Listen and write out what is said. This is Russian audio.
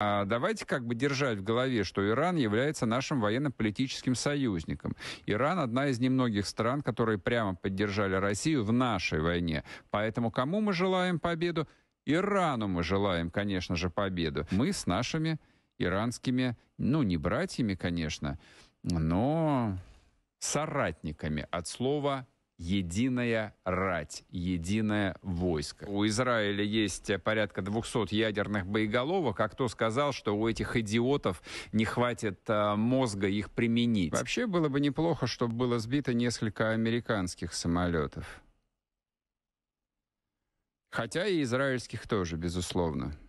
А давайте как бы держать в голове, что Иран является нашим военно-политическим союзником. Иран одна из немногих стран, которые прямо поддержали Россию в нашей войне. Поэтому кому мы желаем победу? Ирану мы желаем, конечно же, победу. Мы с нашими иранскими, ну, не братьями, конечно, но соратниками от слова единая рать, единое войско. У Израиля есть э, порядка 200 ядерных боеголовок, а кто сказал, что у этих идиотов не хватит э, мозга их применить? Вообще было бы неплохо, чтобы было сбито несколько американских самолетов. Хотя и израильских тоже, безусловно.